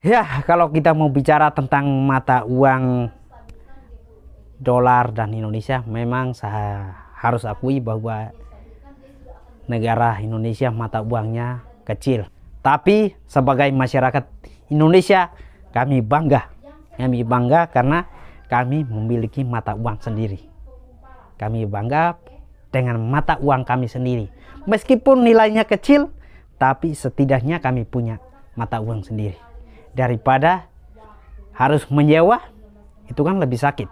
Ya, kalau kita mau bicara tentang mata uang dolar dan Indonesia, memang saya harus akui bahwa negara Indonesia mata uangnya kecil. Tapi sebagai masyarakat Indonesia, kami bangga. Kami bangga karena kami memiliki mata uang sendiri. Kami bangga dengan mata uang kami sendiri. Meskipun nilainya kecil, tapi setidaknya kami punya mata uang sendiri daripada harus menyewa itu kan lebih sakit.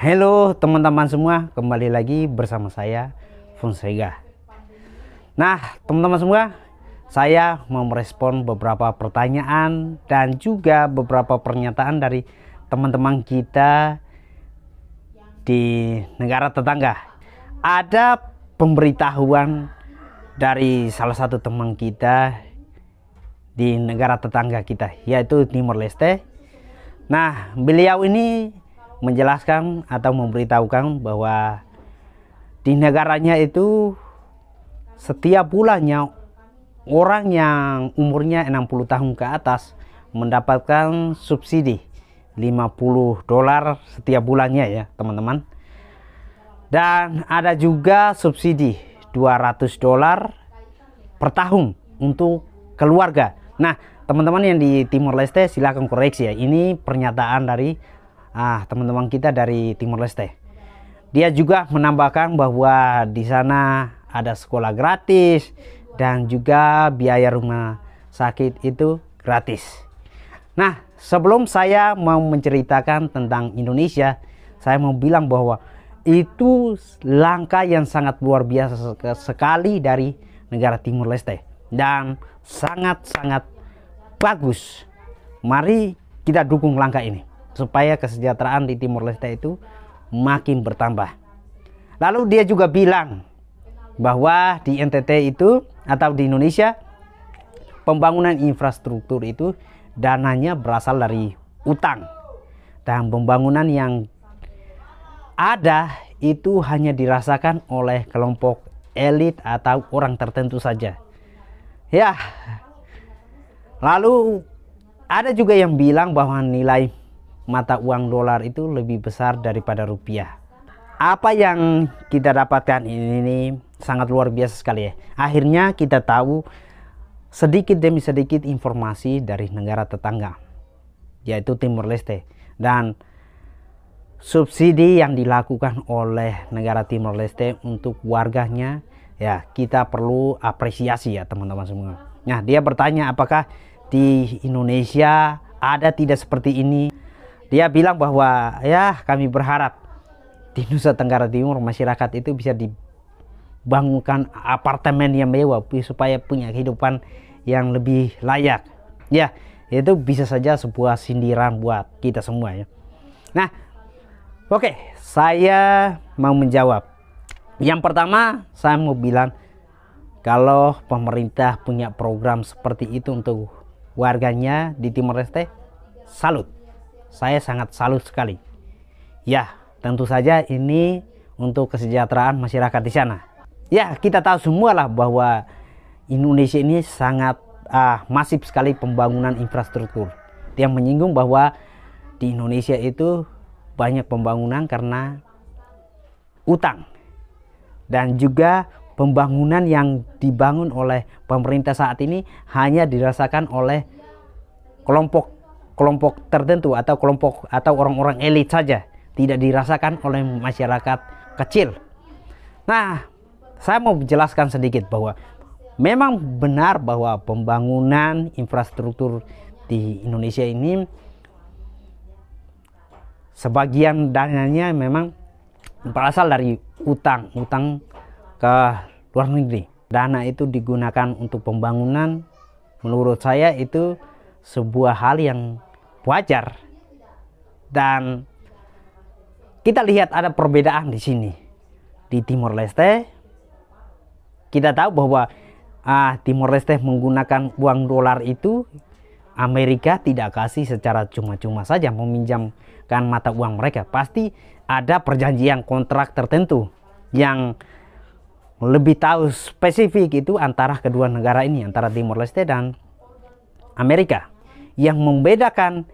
Halo teman-teman semua, kembali lagi bersama saya Funsega Nah, teman-teman semua, saya mau merespon beberapa pertanyaan dan juga beberapa pernyataan dari teman-teman kita di negara tetangga. Ada pemberitahuan dari salah satu teman kita di negara tetangga kita, yaitu Timor Leste. Nah, beliau ini menjelaskan atau memberitahukan bahwa di negaranya itu setiap bulannya orang yang umurnya 60 tahun ke atas mendapatkan subsidi 50 dolar setiap bulannya ya teman-teman dan ada juga subsidi 200 dolar per tahun untuk keluarga nah teman-teman yang di Timor Leste silahkan koreksi ya ini pernyataan dari ah teman-teman kita dari Timor Leste dia juga menambahkan bahwa di sana ada sekolah gratis dan juga biaya rumah sakit itu gratis nah Sebelum saya mau menceritakan tentang Indonesia, saya mau bilang bahwa itu langkah yang sangat luar biasa sekali dari negara Timur Leste dan sangat-sangat bagus. Mari kita dukung langkah ini supaya kesejahteraan di Timur Leste itu makin bertambah. Lalu dia juga bilang bahwa di NTT itu atau di Indonesia pembangunan infrastruktur itu dananya berasal dari utang. Dan pembangunan yang ada itu hanya dirasakan oleh kelompok elit atau orang tertentu saja. Ya. Lalu ada juga yang bilang bahwa nilai mata uang dolar itu lebih besar daripada rupiah. Apa yang kita dapatkan ini, ini sangat luar biasa sekali ya. Akhirnya kita tahu sedikit demi sedikit informasi dari negara tetangga yaitu Timur Leste dan subsidi yang dilakukan oleh negara timur Leste untuk warganya ya kita perlu apresiasi ya teman-teman semua. Nah dia bertanya apakah di Indonesia ada tidak seperti ini? Dia bilang bahwa ya kami berharap di Nusa Tenggara Timur masyarakat itu bisa di bangunkan apartemen yang mewah supaya punya kehidupan yang lebih layak ya itu bisa saja sebuah sindiran buat kita semua ya nah oke okay, saya mau menjawab yang pertama saya mau bilang kalau pemerintah punya program seperti itu untuk warganya di Timor Leste salut saya sangat salut sekali ya tentu saja ini untuk kesejahteraan masyarakat di sana ya kita tahu semualah bahwa Indonesia ini sangat uh, masif sekali pembangunan infrastruktur yang menyinggung bahwa di Indonesia itu banyak pembangunan karena utang dan juga pembangunan yang dibangun oleh pemerintah saat ini hanya dirasakan oleh kelompok kelompok tertentu atau kelompok atau orang-orang elit saja tidak dirasakan oleh masyarakat kecil. Nah, saya mau jelaskan sedikit bahwa memang benar bahwa pembangunan infrastruktur di Indonesia ini sebagian dananya memang berasal dari utang utang ke luar negeri dana itu digunakan untuk pembangunan menurut saya itu sebuah hal yang wajar dan kita lihat ada perbedaan di sini di Timor Leste kita tahu bahwa ah, Timor Leste menggunakan uang dolar itu Amerika tidak kasih secara cuma-cuma saja meminjamkan mata uang mereka. Pasti ada perjanjian kontrak tertentu yang lebih tahu spesifik itu antara kedua negara ini, antara Timor Leste dan Amerika. Yang membedakan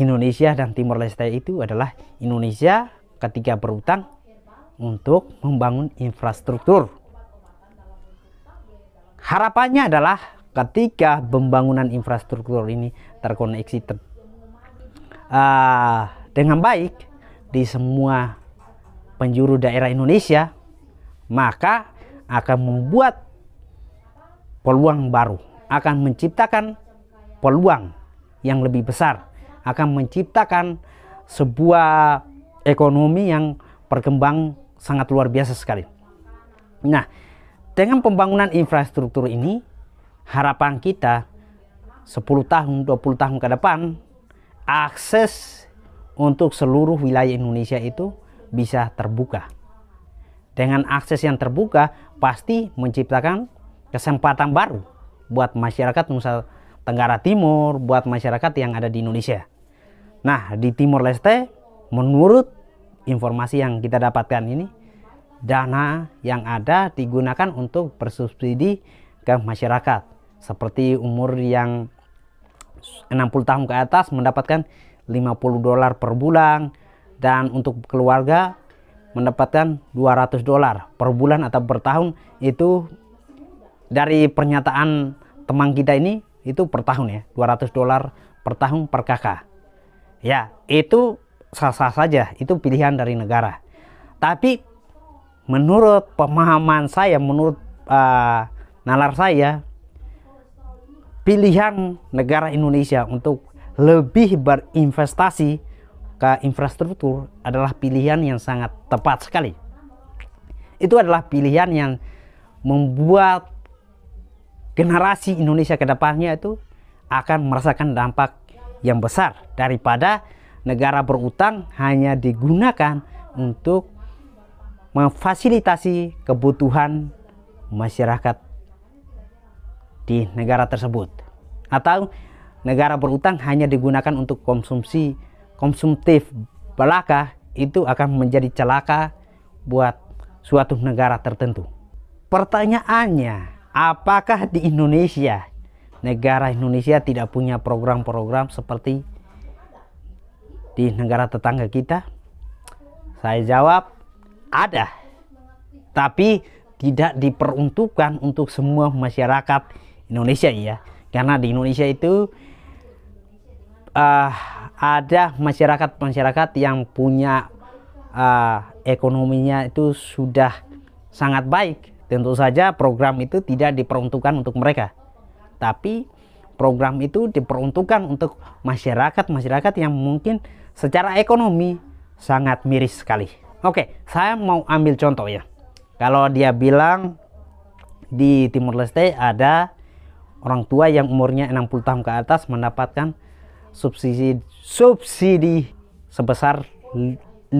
Indonesia dan Timor Leste itu adalah Indonesia ketika berutang untuk membangun infrastruktur. Harapannya adalah ketika pembangunan infrastruktur ini terkoneksi ter, uh, dengan baik di semua penjuru daerah Indonesia, maka akan membuat peluang baru, akan menciptakan peluang yang lebih besar, akan menciptakan sebuah ekonomi yang berkembang sangat luar biasa sekali. Nah, dengan pembangunan infrastruktur ini, harapan kita 10 tahun, 20 tahun ke depan, akses untuk seluruh wilayah Indonesia itu bisa terbuka. Dengan akses yang terbuka, pasti menciptakan kesempatan baru buat masyarakat Nusa Tenggara Timur, buat masyarakat yang ada di Indonesia. Nah, di Timor Leste, menurut informasi yang kita dapatkan ini dana yang ada digunakan untuk bersubsidi ke masyarakat seperti umur yang 60 tahun ke atas mendapatkan 50 dolar per bulan dan untuk keluarga mendapatkan 200 dolar per bulan atau per tahun itu dari pernyataan teman kita ini itu per tahun ya 200 dolar per tahun per kakak ya itu sah-sah saja itu pilihan dari negara tapi menurut pemahaman saya menurut uh, nalar saya pilihan negara Indonesia untuk lebih berinvestasi ke infrastruktur adalah pilihan yang sangat tepat sekali itu adalah pilihan yang membuat generasi Indonesia kedepannya itu akan merasakan dampak yang besar daripada negara berutang hanya digunakan untuk memfasilitasi kebutuhan masyarakat di negara tersebut atau negara berutang hanya digunakan untuk konsumsi konsumtif belaka itu akan menjadi celaka buat suatu negara tertentu pertanyaannya apakah di Indonesia negara Indonesia tidak punya program-program seperti di negara tetangga kita? Saya jawab, ada. Tapi tidak diperuntukkan untuk semua masyarakat Indonesia ya. Karena di Indonesia itu uh, ada masyarakat-masyarakat yang punya uh, ekonominya itu sudah sangat baik. Tentu saja program itu tidak diperuntukkan untuk mereka. Tapi program itu diperuntukkan untuk masyarakat-masyarakat yang mungkin secara ekonomi sangat miris sekali. Oke, saya mau ambil contoh ya. Kalau dia bilang di Timur Leste ada orang tua yang umurnya 60 tahun ke atas mendapatkan subsidi subsidi sebesar 50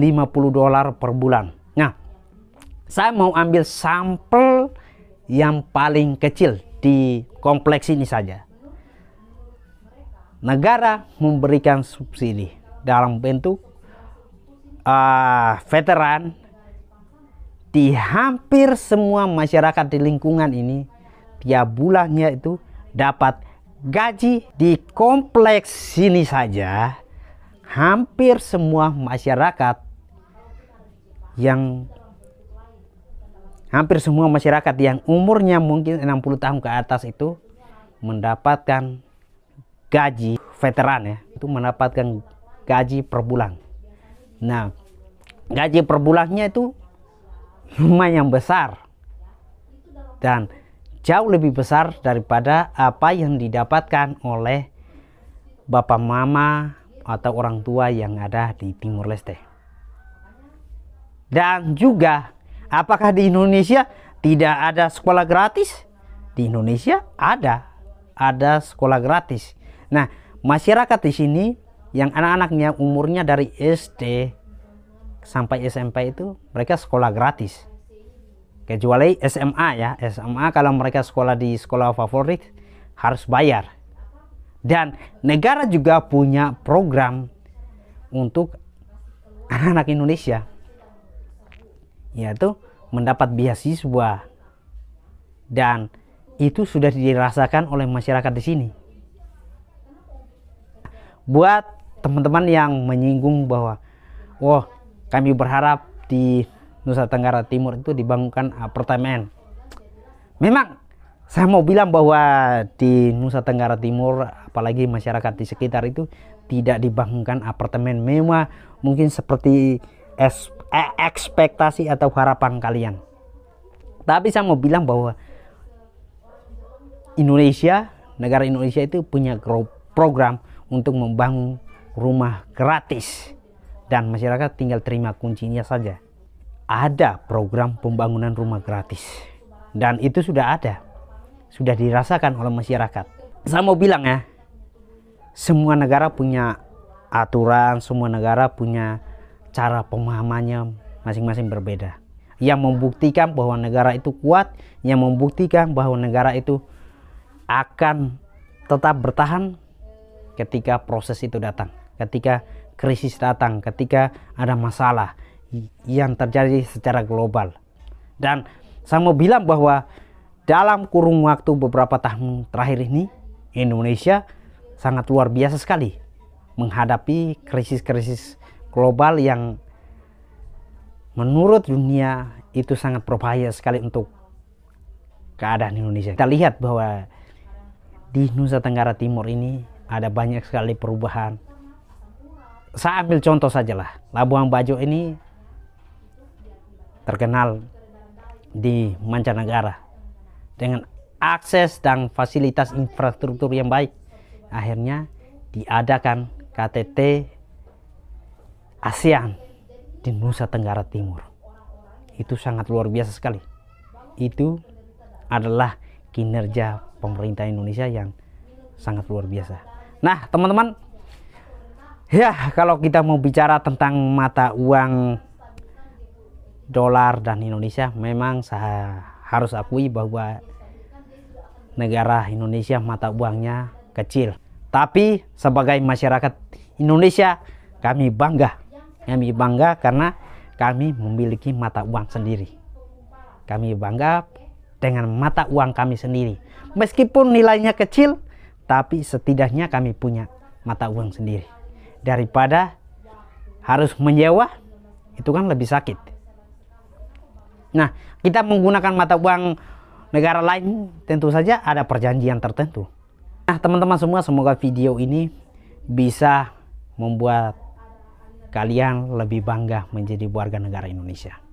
dolar per bulan. Nah, saya mau ambil sampel yang paling kecil di kompleks ini saja negara memberikan subsidi dalam bentuk uh, veteran di hampir semua masyarakat di lingkungan ini tiap bulannya itu dapat gaji di kompleks sini saja hampir semua masyarakat yang hampir semua masyarakat yang umurnya mungkin 60 tahun ke atas itu mendapatkan gaji veteran ya itu mendapatkan gaji per bulan nah gaji per bulannya itu lumayan besar dan jauh lebih besar daripada apa yang didapatkan oleh bapak mama atau orang tua yang ada di Timur Leste. Dan juga apakah di Indonesia tidak ada sekolah gratis? Di Indonesia ada, ada sekolah gratis. Nah, masyarakat di sini yang anak-anaknya umurnya dari SD sampai SMP itu mereka sekolah gratis. Kecuali SMA ya, SMA kalau mereka sekolah di sekolah favorit harus bayar. Dan negara juga punya program untuk anak-anak Indonesia yaitu mendapat beasiswa dan itu sudah dirasakan oleh masyarakat di sini buat teman-teman yang menyinggung bahwa wah oh, kami berharap di Nusa Tenggara Timur itu dibangunkan apartemen. Memang saya mau bilang bahwa di Nusa Tenggara Timur apalagi masyarakat di sekitar itu tidak dibangunkan apartemen. Memang mungkin seperti eh, ekspektasi atau harapan kalian. Tapi saya mau bilang bahwa Indonesia, negara Indonesia itu punya program untuk membangun rumah gratis dan masyarakat tinggal terima kuncinya saja. Ada program pembangunan rumah gratis dan itu sudah ada. Sudah dirasakan oleh masyarakat. Saya mau bilang ya, semua negara punya aturan, semua negara punya cara pemahamannya masing-masing berbeda. Yang membuktikan bahwa negara itu kuat, yang membuktikan bahwa negara itu akan tetap bertahan ketika proses itu datang, ketika krisis datang, ketika ada masalah yang terjadi secara global. Dan saya mau bilang bahwa dalam kurung waktu beberapa tahun terakhir ini, Indonesia sangat luar biasa sekali menghadapi krisis-krisis global yang menurut dunia itu sangat berbahaya sekali untuk keadaan Indonesia. Kita lihat bahwa di Nusa Tenggara Timur ini ada banyak sekali perubahan. Saya ambil contoh sajalah, Labuan Bajo ini terkenal di mancanegara dengan akses dan fasilitas infrastruktur yang baik. Akhirnya diadakan KTT ASEAN di Nusa Tenggara Timur. Itu sangat luar biasa sekali. Itu adalah kinerja pemerintah Indonesia yang sangat luar biasa. Nah, teman-teman, ya kalau kita mau bicara tentang mata uang dolar dan Indonesia, memang saya harus akui bahwa negara Indonesia mata uangnya kecil. Tapi sebagai masyarakat Indonesia, kami bangga. Kami bangga karena kami memiliki mata uang sendiri. Kami bangga dengan mata uang kami sendiri. Meskipun nilainya kecil, tapi setidaknya kami punya mata uang sendiri daripada harus menyewa itu kan lebih sakit nah kita menggunakan mata uang negara lain tentu saja ada perjanjian tertentu nah teman-teman semua semoga video ini bisa membuat kalian lebih bangga menjadi warga negara Indonesia